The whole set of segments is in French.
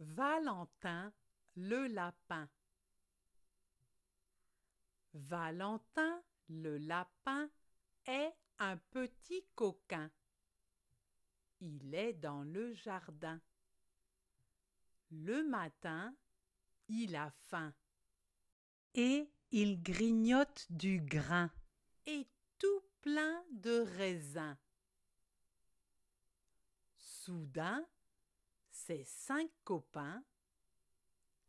Valentin le lapin. Valentin le lapin est un petit coquin. Il est dans le jardin. Le matin, il a faim. Et il grignote du grain. Et tout plein de raisins. Soudain, cinq copains,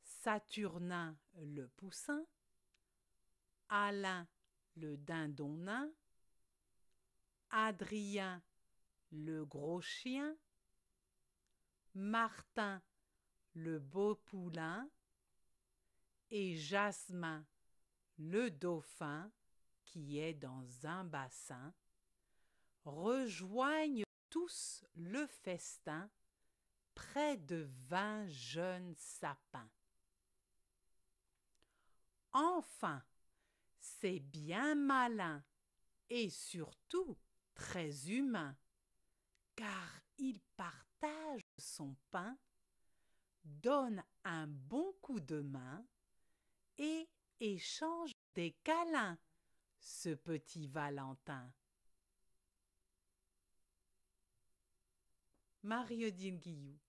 Saturnin le poussin, Alain le dindonin, Adrien le gros chien, Martin le beau poulain et Jasmin le dauphin qui est dans un bassin rejoignent tous le festin près de vingt jeunes sapins. Enfin, c'est bien malin et surtout très humain, car il partage son pain, donne un bon coup de main et échange des câlins, ce petit Valentin. Marie-Odile